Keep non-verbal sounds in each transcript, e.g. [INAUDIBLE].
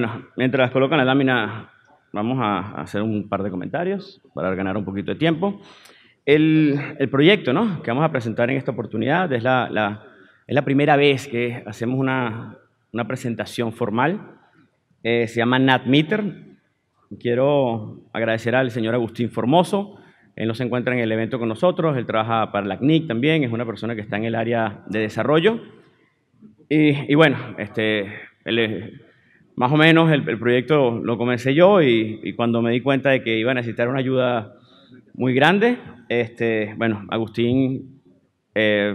Bueno, mientras colocan la lámina, vamos a hacer un par de comentarios para ganar un poquito de tiempo. El, proyecto ¿no? que vamos a presentar en esta oportunidad es la, primera vez que hacemos una, presentación formal. Eh, se llama NatMeter. Quiero agradecer al señor Agustín Formoso. Él se encuentra en el evento con nosotros. Él trabaja para la CNIC también. Es una persona que está en el área de desarrollo. Y, bueno, este, él es, más o menos el, proyecto lo comencé yo y, cuando me di cuenta de que iba a necesitar una ayuda muy grande, este, bueno, Agustín, eh,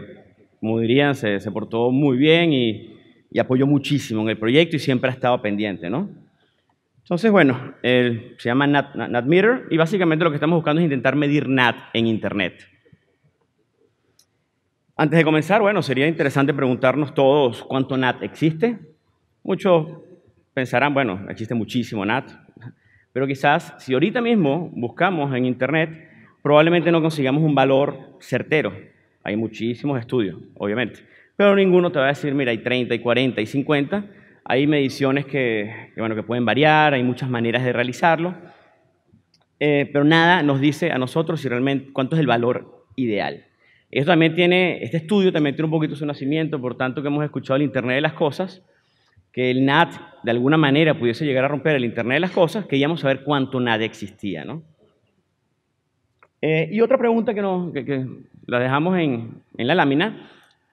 como dirían, se, portó muy bien y, apoyó muchísimo en el proyecto y siempre ha estado pendiente, ¿no? Entonces, bueno, se llama NatMeter Nat, y básicamente lo que estamos buscando es intentar medir NAT en Internet. Antes de comenzar, bueno, sería interesante preguntarnos todos cuánto NAT existe. Muchos pensarán, bueno, existe muchísimo NAT, pero quizás si ahorita mismo buscamos en Internet, probablemente no consigamos un valor certero. Hay muchísimos estudios, obviamente, pero ninguno te va a decir, mira, hay 30, y 40, y 50. Hay mediciones que, bueno, que pueden variar, hay muchas maneras de realizarlo, eh, pero nada nos dice a nosotros si realmente cuánto es el valor ideal. Esto también tiene, este estudio también tiene un poquito su nacimiento, por tanto que hemos escuchado el Internet de las Cosas, que el NAT de alguna manera pudiese llegar a romper el Internet de las Cosas, queríamos saber cuánto NAT existía. ¿no? Eh, y otra pregunta que, nos, que, la dejamos en, en, la lámina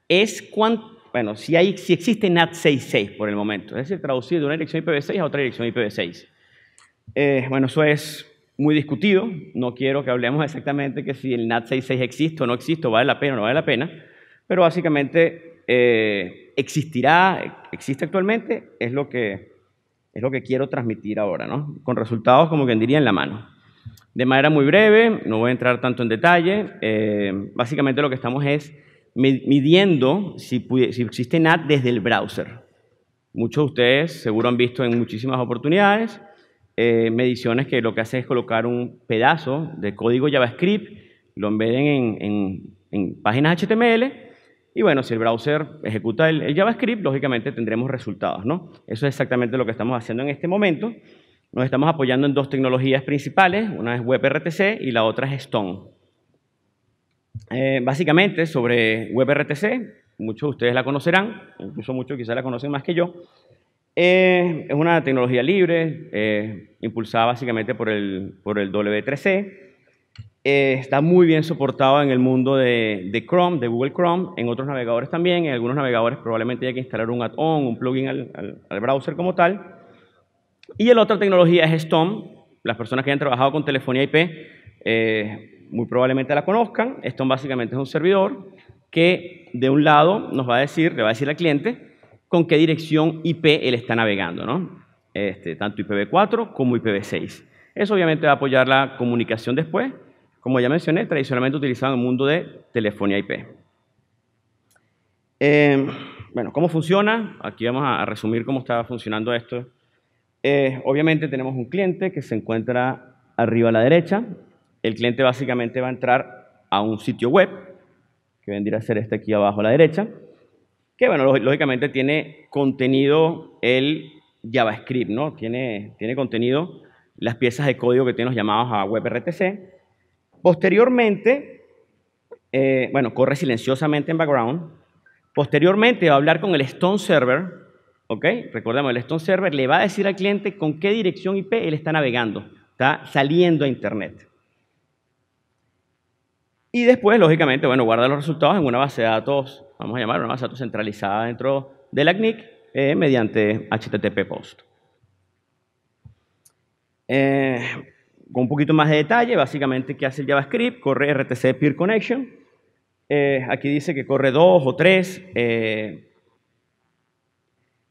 es cuánto, bueno, si, hay, si existe NAT 6.6 por el momento, es decir, traducir de una dirección IPv6 a otra dirección IPv6. Eh, bueno, eso es muy discutido, no quiero que hablemos exactamente que si el NAT 6.6 existe o no existe, vale la pena o no vale la pena, pero básicamente eh, existirá, existe actualmente, es lo, que, es lo que quiero transmitir ahora, ¿no? Con resultados, como quien diría, en la mano. De manera muy breve, no voy a entrar tanto en detalle, eh, básicamente lo que estamos es midiendo si, si existe NAT desde el browser. Muchos de ustedes seguro han visto en muchísimas oportunidades eh, mediciones que lo que hacen es colocar un pedazo de código JavaScript, lo embeden en páginas HTML y bueno, si el browser ejecuta el, JavaScript, lógicamente tendremos resultados, ¿no? Eso es exactamente lo que estamos haciendo en este momento. Nos estamos apoyando en dos tecnologías principales, una es WebRTC y la otra es Stone. Eh, básicamente, sobre WebRTC, muchos de ustedes la conocerán, incluso muchos quizás la conocen más que yo, eh, es una tecnología libre, eh, impulsada básicamente por el, por el W3C, eh, está muy bien soportado en el mundo de, Chrome, de Google Chrome, en otros navegadores también. En algunos navegadores probablemente haya que instalar un add-on, un plugin al, al, browser como tal. Y la otra tecnología es Storm. Las personas que hayan trabajado con telefonía IP eh, muy probablemente la conozcan. Storm básicamente es un servidor que de un lado nos va a decir, le va a decir al cliente con qué dirección IP él está navegando, ¿no? Este, tanto IPv4 como IPv6. Eso obviamente va a apoyar la comunicación después como ya mencioné, tradicionalmente utilizado en el mundo de telefonía IP. Eh, bueno, ¿cómo funciona? Aquí vamos a resumir cómo está funcionando esto. Eh, obviamente tenemos un cliente que se encuentra arriba a la derecha. El cliente básicamente va a entrar a un sitio web, que vendría a ser este aquí abajo a la derecha, que bueno, lógicamente tiene contenido el JavaScript, ¿no? Tiene, tiene contenido las piezas de código que tienen los llamados a WebRTC, Posteriormente, eh, bueno, corre silenciosamente en background. Posteriormente va a hablar con el Stone Server, ¿ok? Recordemos, el Stone Server le va a decir al cliente con qué dirección IP él está navegando, está saliendo a Internet. Y después, lógicamente, bueno, guarda los resultados en una base de datos, vamos a llamar una base de datos centralizada dentro de la CNIC eh, mediante HTTP POST. Eh, con un poquito más de detalle, básicamente qué hace el JavaScript, corre RTC Peer Connection. Eh, aquí dice que corre dos o tres eh,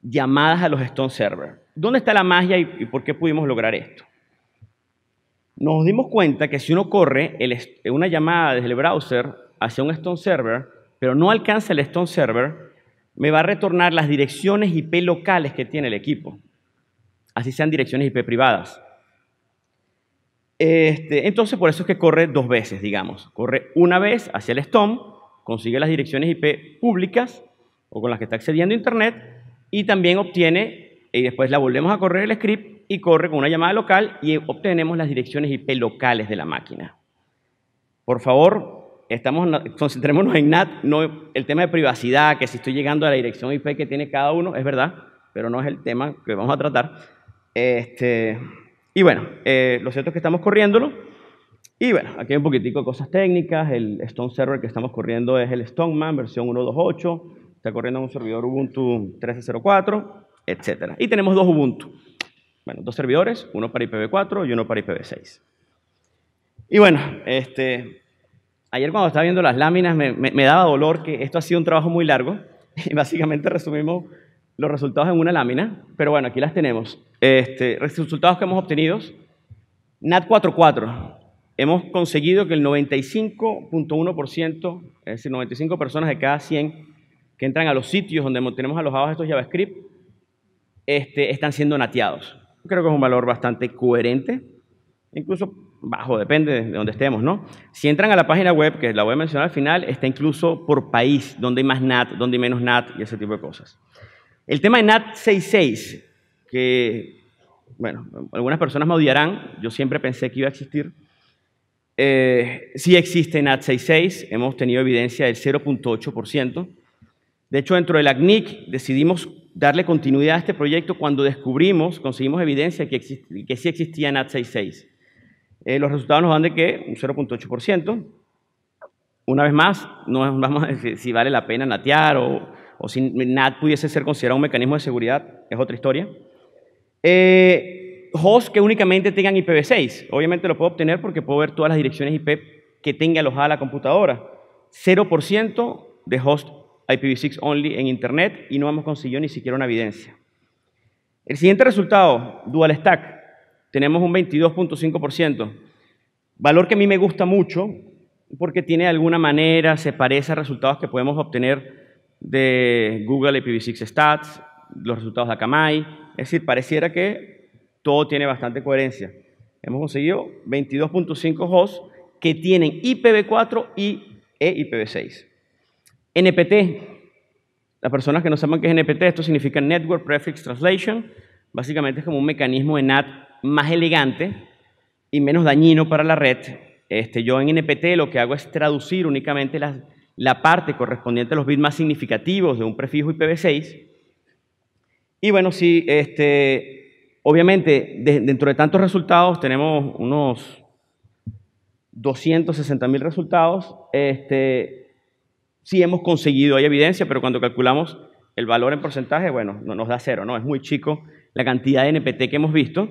llamadas a los Stone Server. ¿Dónde está la magia y, por qué pudimos lograr esto? Nos dimos cuenta que si uno corre eh, una llamada desde el browser hacia un Stone Server, pero no alcanza el Stone Server, me va a retornar las direcciones IP locales que tiene el equipo, así sean direcciones IP privadas. Este, entonces, por eso es que corre dos veces, digamos. Corre una vez hacia el STOM, consigue las direcciones IP públicas o con las que está accediendo a Internet y también obtiene, y después la volvemos a correr el script y corre con una llamada local y obtenemos las direcciones IP locales de la máquina. Por favor, estamos, concentrémonos en NAT, no el tema de privacidad, que si estoy llegando a la dirección IP que tiene cada uno, es verdad, pero no es el tema que vamos a tratar. Este, y bueno, eh, lo cierto es que estamos corriéndolo. Y bueno, aquí hay un poquitico de cosas técnicas. El Stone Server que estamos corriendo es el Stoneman, versión 1.2.8. Está corriendo en un servidor Ubuntu 13.04, etc. Y tenemos dos Ubuntu. Bueno, dos servidores, uno para IPv4 y uno para IPv6. Y bueno, este, ayer cuando estaba viendo las láminas me, me daba dolor que esto ha sido un trabajo muy largo [LAUGHS] y básicamente resumimos los resultados en una lámina, pero bueno, aquí las tenemos. Este, resultados que hemos obtenido. NAT 44. Hemos conseguido que el 95.1%, es decir, 95 personas de cada 100 que entran a los sitios donde tenemos alojados estos JavaScript, este, están siendo nateados. Creo que es un valor bastante coherente, incluso bajo, depende de donde estemos, ¿no? Si entran a la página web, que la voy a mencionar al final, está incluso por país, donde hay más NAT, donde hay menos NAT y ese tipo de cosas. El tema de NAT 66, que, bueno, algunas personas me odiarán, yo siempre pensé que iba a existir. Eh, sí existe NAT 66, hemos tenido evidencia del 0.8%. De hecho, dentro del ACNIC decidimos darle continuidad a este proyecto cuando descubrimos, conseguimos evidencia que, que sí existía NAT 66. Eh, los resultados nos dan de que un 0.8%. Una vez más, no vamos a decir si vale la pena natear o o si NAT pudiese ser considerado un mecanismo de seguridad, es otra historia. Eh, hosts que únicamente tengan IPv6, obviamente lo puedo obtener porque puedo ver todas las direcciones IP que tenga alojada la computadora. 0% de hosts IPv6 only en Internet y no hemos conseguido ni siquiera una evidencia. El siguiente resultado, dual stack, tenemos un 22.5%, valor que a mí me gusta mucho porque tiene de alguna manera, se parece a resultados que podemos obtener de Google IPv6 Stats, los resultados de Akamai. Es decir, pareciera que todo tiene bastante coherencia. Hemos conseguido 22.5 hosts que tienen IPv4 y e IPv6. NPT, las personas que no saben qué es NPT, esto significa Network Prefix Translation. Básicamente es como un mecanismo de NAT más elegante y menos dañino para la red. Este, yo en NPT lo que hago es traducir únicamente las la parte correspondiente a los bits más significativos de un prefijo IPv6. Y bueno, sí, este, obviamente, dentro de tantos resultados tenemos unos 260.000 resultados. Este, sí hemos conseguido, hay evidencia, pero cuando calculamos el valor en porcentaje, bueno, no nos da cero, ¿no? Es muy chico la cantidad de NPT que hemos visto.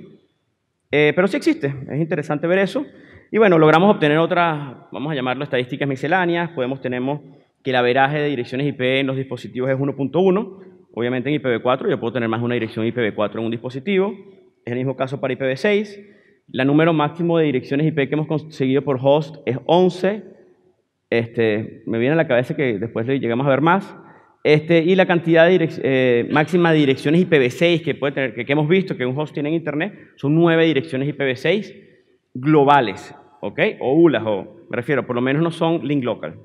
Eh, pero sí existe, es interesante ver eso. Y bueno, logramos obtener otras, vamos a llamarlo estadísticas misceláneas, podemos tenemos que el averaje de direcciones IP en los dispositivos es 1.1, obviamente en IPv4 yo puedo tener más de una dirección IPv4 en un dispositivo, es el mismo caso para IPv6, la número máximo de direcciones IP que hemos conseguido por host es 11, este, me viene a la cabeza que después llegamos a ver más, este, y la cantidad eh, máxima de direcciones IPv6 que, puede tener, que, que hemos visto que un host tiene en Internet son 9 direcciones IPv6 globales. ¿ok? O ULAs, o me refiero, por lo menos no son link local.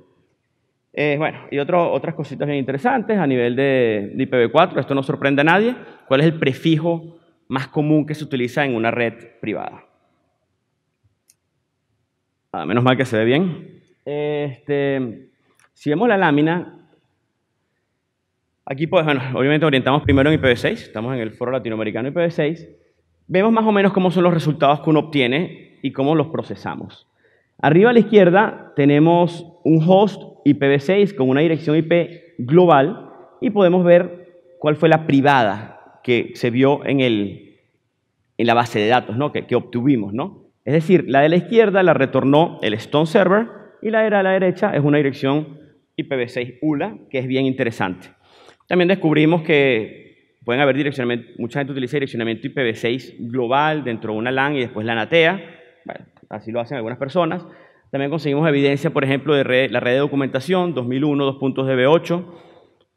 Eh, bueno, y otras cositas bien interesantes a nivel de, IPv4, esto no sorprende a nadie, ¿cuál es el prefijo más común que se utiliza en una red privada? A ah, menos mal que se ve bien. Este, si vemos la lámina, aquí pues, bueno, obviamente orientamos primero en IPv6, estamos en el foro latinoamericano IPv6, vemos más o menos cómo son los resultados que uno obtiene y cómo los procesamos. Arriba a la izquierda tenemos un host IPv6 con una dirección IP global y podemos ver cuál fue la privada que se vio en, la base de datos que, obtuvimos. Es decir, la de la izquierda la retornó el Stone Server y la de la derecha es una dirección IPv6 ULA, que es bien interesante. También descubrimos que pueden haber direccionamiento, mucha gente utiliza direccionamiento IPv6 global dentro de una LAN y después la natea así lo hacen algunas personas. También conseguimos evidencia, por ejemplo, de la red de documentación 2001 2.db8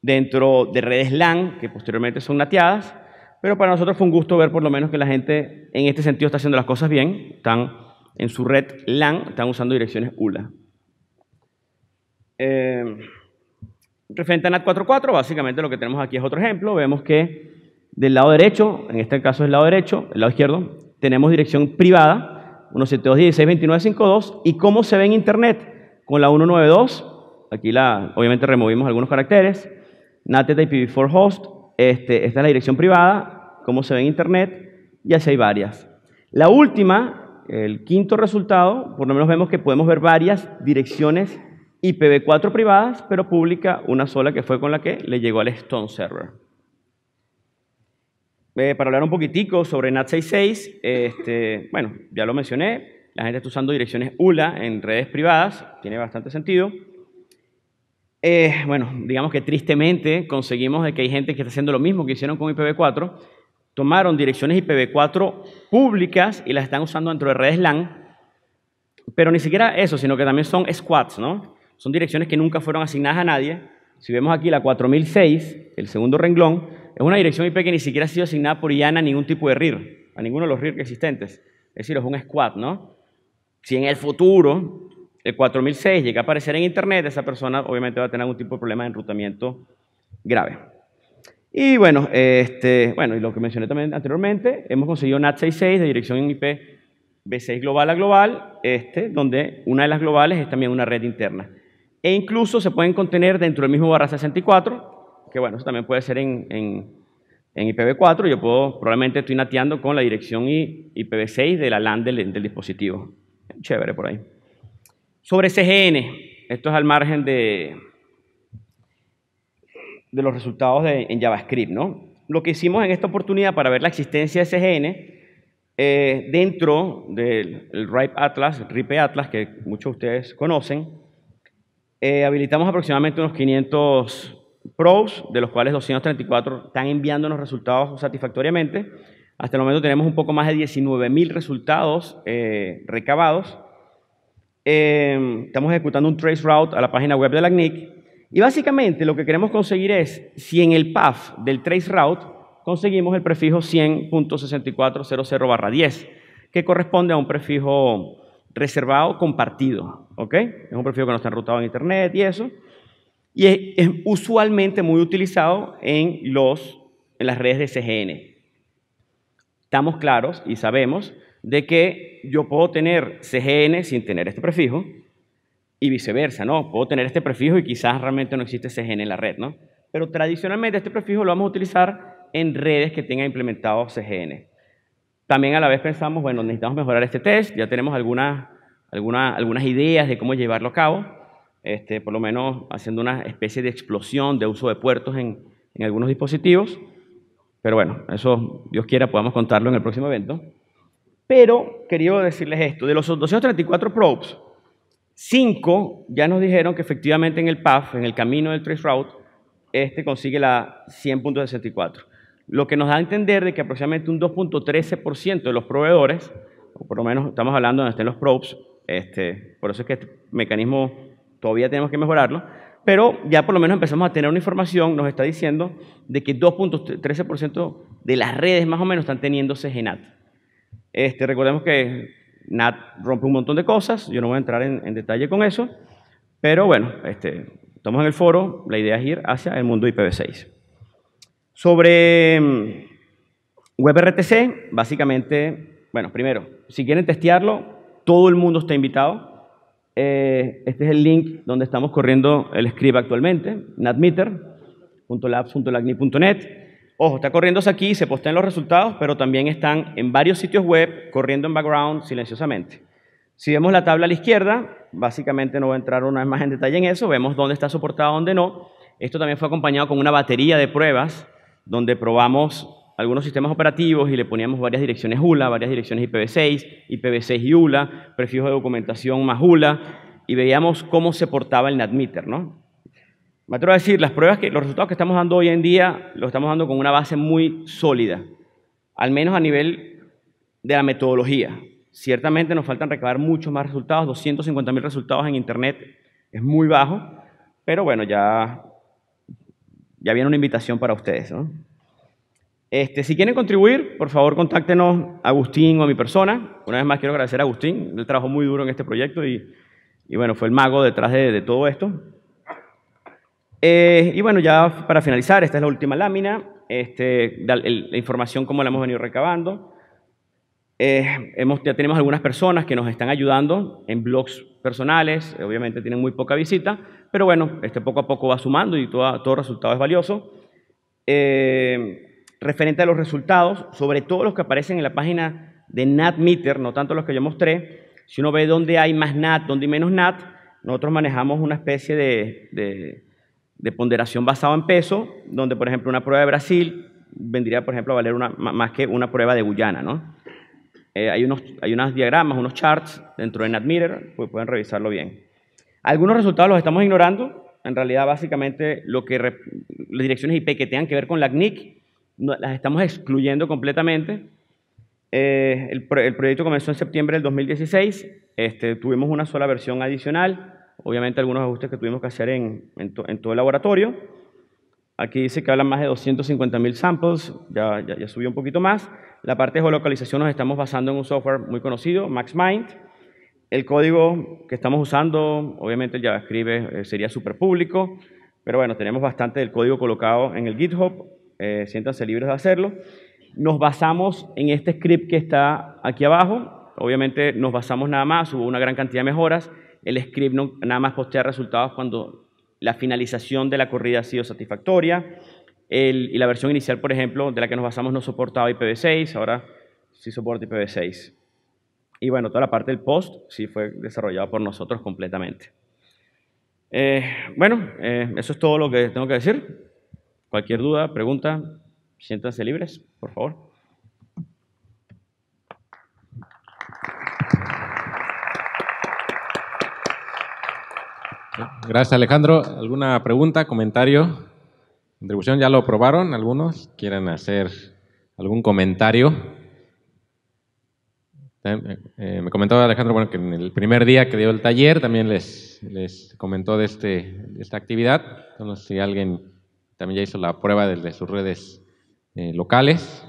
dentro de redes LAN, que posteriormente son nateadas, pero para nosotros fue un gusto ver por lo menos que la gente en este sentido está haciendo las cosas bien, están en su red LAN, están usando direcciones ULA. Em, referente a NAT44, básicamente lo que tenemos aquí es otro ejemplo, vemos que del lado derecho, en este caso es el lado derecho, el lado izquierdo, tenemos dirección privada, 172.16.29.52 y cómo se ve en Internet con la 192. Aquí la, obviamente removimos algunos caracteres. NATET IPv4 host. Este, esta es la dirección privada, cómo se ve en Internet. Y así hay varias. La última, el quinto resultado, por lo menos vemos que podemos ver varias direcciones IPv4 privadas, pero pública una sola que fue con la que le llegó al Stone Server. Eh, para hablar un poquitico sobre NAT66, este, [LAUGHS] bueno, ya lo mencioné, la gente está usando direcciones ULA en redes privadas, tiene bastante sentido. Eh, bueno, digamos que tristemente conseguimos de que hay gente que está haciendo lo mismo que hicieron con IPv4, tomaron direcciones IPv4 públicas y las están usando dentro de redes LAN, pero ni siquiera eso, sino que también son squads, ¿no? Son direcciones que nunca fueron asignadas a nadie. Si vemos aquí la 4006, el segundo renglón, es una dirección IP que ni siquiera ha sido asignada por IANA a ningún tipo de RIR, a ninguno de los RIR existentes. Es decir, es un squad, ¿no? Si en el futuro el 4006 llega a aparecer en Internet, esa persona obviamente va a tener algún tipo de problema de enrutamiento grave. Y bueno, este, bueno, y lo que mencioné también anteriormente, hemos conseguido NAT66 de dirección IP B6 global a global, este, donde una de las globales es también una red interna. E incluso se pueden contener dentro del mismo barra 64, que bueno, eso también puede ser en, IPv4, yo puedo, probablemente estoy nateando con la dirección IPv6 de la LAN del, dispositivo. Chévere por ahí. Sobre CGN, esto es al margen de, de los resultados en JavaScript, ¿no? Lo que hicimos en esta oportunidad para ver la existencia de CGN eh, dentro del RIPE Atlas, RIPE Atlas, que muchos de ustedes conocen, eh, habilitamos aproximadamente unos 500 probs, de los cuales 234 están enviándonos resultados satisfactoriamente. Hasta el momento tenemos un poco más de 19.000 resultados eh, recabados. Em, estamos ejecutando un trace route a la página web de la CNIC. Y básicamente lo que queremos conseguir es si en el path del trace route conseguimos el prefijo 100.6400-10, que corresponde a un prefijo reservado compartido. Es un prefijo que no está enrutado en Internet y eso y es, usualmente muy utilizado en, los, en las redes de CGN. Estamos claros y sabemos de que yo puedo tener CGN sin tener este prefijo y viceversa, ¿no? Puedo tener este prefijo y quizás realmente no existe CGN en la red, ¿no? Pero tradicionalmente este prefijo lo vamos a utilizar en redes que tengan implementado CGN. También a la vez pensamos, bueno, necesitamos mejorar este test, ya tenemos algunas, algunas ideas de cómo llevarlo a cabo, este, por lo menos haciendo una especie de explosión de uso de puertos en, algunos dispositivos. Pero bueno, eso Dios quiera, podamos contarlo en el próximo evento. Pero quería decirles esto, de los 234 probes, 5 ya nos dijeron que efectivamente en el PAF, en el camino del trace route, este consigue la 100.64. Lo que nos da a entender de que aproximadamente un 2.13% de los proveedores, o por lo menos estamos hablando de donde estén los probes, este, por eso es que este mecanismo todavía tenemos que mejorarlo, pero ya por lo menos empezamos a tener una información, nos está diciendo de que 2.13% de las redes más o menos están teniendo CGNAT. Este, recordemos que NAT rompe un montón de cosas, yo no voy a entrar en, detalle con eso, pero bueno, este, estamos en el foro, la idea es ir hacia el mundo IPv6. Sobre mm, WebRTC, básicamente, bueno, primero, si quieren testearlo, todo el mundo está invitado. Eh, este es el link donde estamos corriendo el script actualmente, natmeter.labs.lagni.net. Ojo, está corriéndose aquí, se postean los resultados, pero también están en varios sitios web corriendo en background silenciosamente. Si vemos la tabla a la izquierda, básicamente no voy a entrar una vez más en detalle en eso, vemos dónde está soportado, dónde no. Esto también fue acompañado con una batería de pruebas donde probamos algunos sistemas operativos y le poníamos varias direcciones ULA, varias direcciones IPv6, IPv6 y ULA, prefijo de documentación más ULA, y veíamos cómo se portaba el NATMeter, ¿no? Me atrevo a decir, las pruebas que, los resultados que estamos dando hoy en día, los estamos dando con una base muy sólida, al menos a nivel de la metodología. Ciertamente nos faltan recabar muchos más resultados, 250.000 resultados en Internet es muy bajo, pero bueno, ya, ya viene una invitación para ustedes. ¿no? Este, si quieren contribuir, por favor contáctenos a Agustín o a mi persona. Una vez más quiero agradecer a Agustín, él trabajó muy duro en este proyecto y, bueno, fue el mago detrás de, todo esto. Eh, y bueno, ya para finalizar, esta es la última lámina, este, la, información como la hemos venido recabando. Eh, hemos, ya tenemos algunas personas que nos están ayudando en blogs personales, obviamente tienen muy poca visita, pero bueno, este poco a poco va sumando y todo, todo resultado es valioso. Eh, referente a los resultados, sobre todo los que aparecen en la página de NatMeter, no tanto los que yo mostré. Si uno ve dónde hay más NAT, dónde hay menos NAT, nosotros manejamos una especie de, ponderación basada en peso, donde por ejemplo una prueba de Brasil vendría por ejemplo a valer una, más que una prueba de Guyana. ¿no? Eh, hay, unos, hay diagramas, unos charts dentro de NatMeter, pues pueden revisarlo bien. Algunos resultados los estamos ignorando, en realidad básicamente lo que las direcciones IP que tengan que ver con la CNIC las estamos excluyendo completamente. Eh, el, proyecto comenzó en septiembre del 2016, este, tuvimos una sola versión adicional, obviamente algunos ajustes que tuvimos que hacer en, todo el laboratorio. Aquí dice que hablan más de 250.000 samples, ya, ya, subió un poquito más. La parte de geolocalización nos estamos basando en un software muy conocido, MaxMind. El código que estamos usando, obviamente el JavaScript eh, sería súper público, pero bueno, tenemos bastante del código colocado en el GitHub eh, siéntanse libres de hacerlo. Nos basamos en este script que está aquí abajo. Obviamente nos basamos nada más, hubo una gran cantidad de mejoras. El script no, nada más postea resultados cuando la finalización de la corrida ha sido satisfactoria. y la versión inicial, por ejemplo, de la que nos basamos no soportaba IPv6, ahora sí soporta IPv6. Y bueno, toda la parte del post sí fue desarrollada por nosotros completamente. Eh, bueno, eh, eso es todo lo que tengo que decir. Cualquier duda, pregunta, siéntanse libres, por favor. Gracias, Alejandro. ¿Alguna pregunta, comentario? Contribución, ya lo probaron algunos. ¿Quieren hacer algún comentario? Eh, eh, me comentaba Alejandro bueno, que en el primer día que dio el taller también les, les comentó de, este, esta actividad. Entonces, si alguien También ya hizo la prueba desde sus redes eh, locales.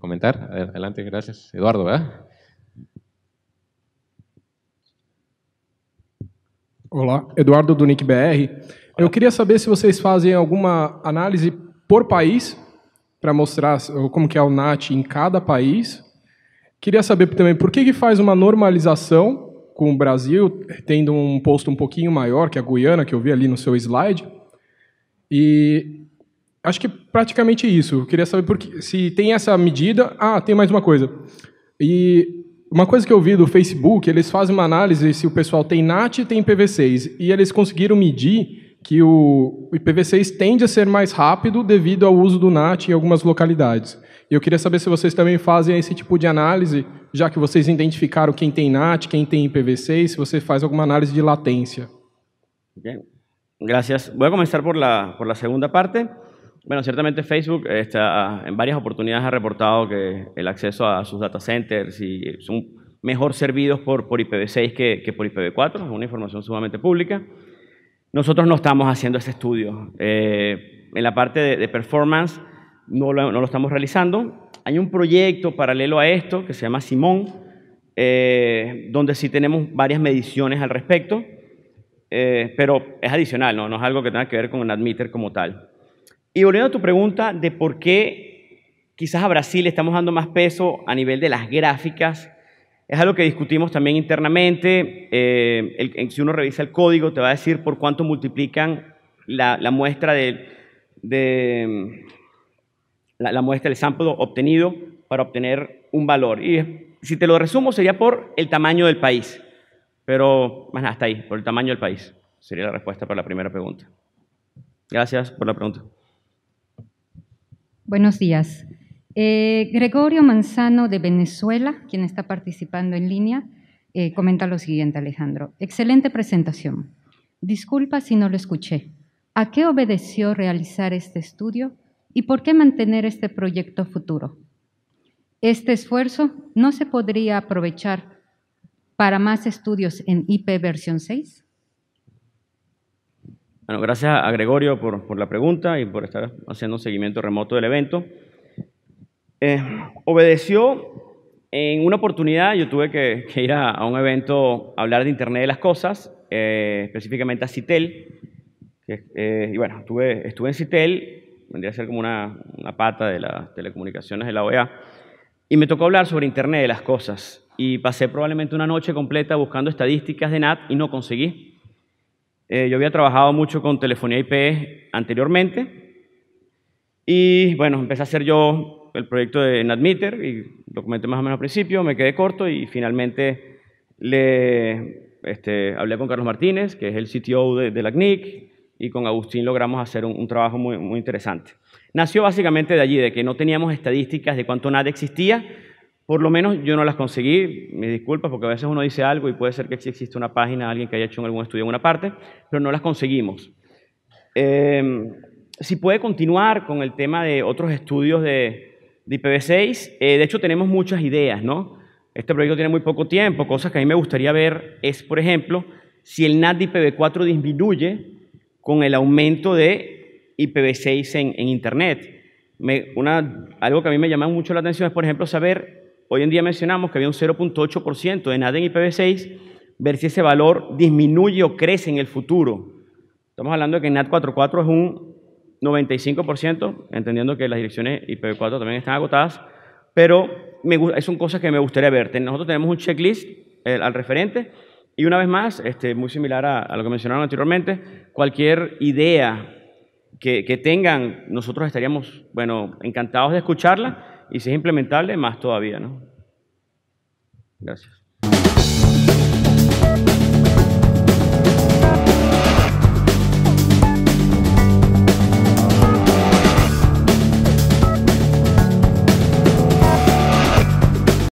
comentar? Adelante, gracias. Eduardo, ¿verdad? Olá, Eduardo do NICBR. Eu queria saber se vocês fazem alguma análise por país para mostrar como que é o NAT em cada país. Queria saber também por que, que faz uma normalização com o Brasil, tendo um posto um pouquinho maior que a Guiana, que eu vi ali no seu slide. E acho que praticamente isso. Eu queria saber porque, se tem essa medida. Ah, tem mais uma coisa. E uma coisa que eu vi do Facebook, eles fazem uma análise se o pessoal tem NAT e tem IPv6. E eles conseguiram medir que o IPv6 tende a ser mais rápido devido ao uso do NAT em algumas localidades. E eu queria saber se vocês também fazem esse tipo de análise, já que vocês identificaram quem tem NAT, quem tem IPv6, se você faz alguma análise de latência. Okay. Gracias. Voy a comenzar por la, por la segunda parte. Bueno, ciertamente Facebook eh, está, en varias oportunidades ha reportado que el acceso a sus data centers y eh, son mejor servidos por, por IPv6 que, que por IPv4, es una información sumamente pública. Nosotros no estamos haciendo ese estudio. Eh, en la parte de, performance no lo, no lo, estamos realizando. Hay un proyecto paralelo a esto que se llama Simón, donde sí tenemos varias mediciones al respecto. Eh, pero es adicional, ¿no? es algo que tenga que ver con un admitter como tal. Y volviendo a tu pregunta de por qué quizás a Brasil estamos dando más peso a nivel de las gráficas, es algo que discutimos también internamente. Eh, si uno revisa el código, te va a decir por cuánto multiplican la, muestra de, la, la, muestra del sample obtenido para obtener un valor. Y si te lo resumo, sería por el tamaño del país. Pero, más hasta ahí, por el tamaño del país. Sería la respuesta para la primera pregunta. Gracias por la pregunta. Buenos días. Eh, Gregorio Manzano de Venezuela, quien está participando en línea, eh, comenta lo siguiente, Alejandro. Excelente presentación. Disculpa si no lo escuché. ¿A qué obedeció realizar este estudio y por qué mantener este proyecto futuro? Este esfuerzo no se podría aprovechar para más estudios en IP versión 6? Bueno, gracias a Gregorio por, por la pregunta y por estar haciendo un seguimiento remoto del evento. Eh, obedeció en una oportunidad, yo tuve que, ir a, un evento a hablar de Internet de las Cosas, eh, específicamente a CITEL. Eh, y bueno, estuve, estuve en CITEL vendría a ser como una, una, pata de las telecomunicaciones de la OEA. Y me tocó hablar sobre Internet de las cosas. Y pasé probablemente una noche completa buscando estadísticas de NAT y no conseguí. Eh, yo había trabajado mucho con telefonía IP anteriormente. Y bueno, empecé a hacer yo el proyecto de NatMeter y lo más o menos al principio, me quedé corto y finalmente le, este, hablé con Carlos Martínez, que es el CTO de, de la CNIC, y con Agustín logramos hacer un, trabajo muy, interesante. Nació básicamente de allí, de que no teníamos estadísticas de cuánto NAD existía, por lo menos yo no las conseguí, me disculpas, porque a veces uno dice algo y puede ser que existe una página, alguien que haya hecho algún estudio en una parte, pero no las conseguimos. Em, si puede continuar con el tema de otros estudios de, IPv6, eh, de hecho tenemos muchas ideas, ¿no? Este proyecto tiene muy poco tiempo, cosas que a mí me gustaría ver es, por ejemplo, si el NAT de IPv4 disminuye con el aumento de IPv6 en, Internet. una, algo que a mí me llama mucho la atención es, por ejemplo, saber, hoy en día mencionamos que había un 0.8% de NAT en IPv6, ver si ese valor disminuye o crece en el futuro. Estamos hablando de que NAT 4.4 es un 95%, entendiendo que las direcciones IPv4 también están agotadas, pero me, son cosas que me gustaría ver. Nosotros tenemos un checklist eh, al referente y una vez más, este, muy similar a, lo que mencionaron anteriormente, cualquier idea que, que, tengan, nosotros estaríamos, bueno, encantados de escucharla y si es implementable, más todavía, ¿no? Gracias.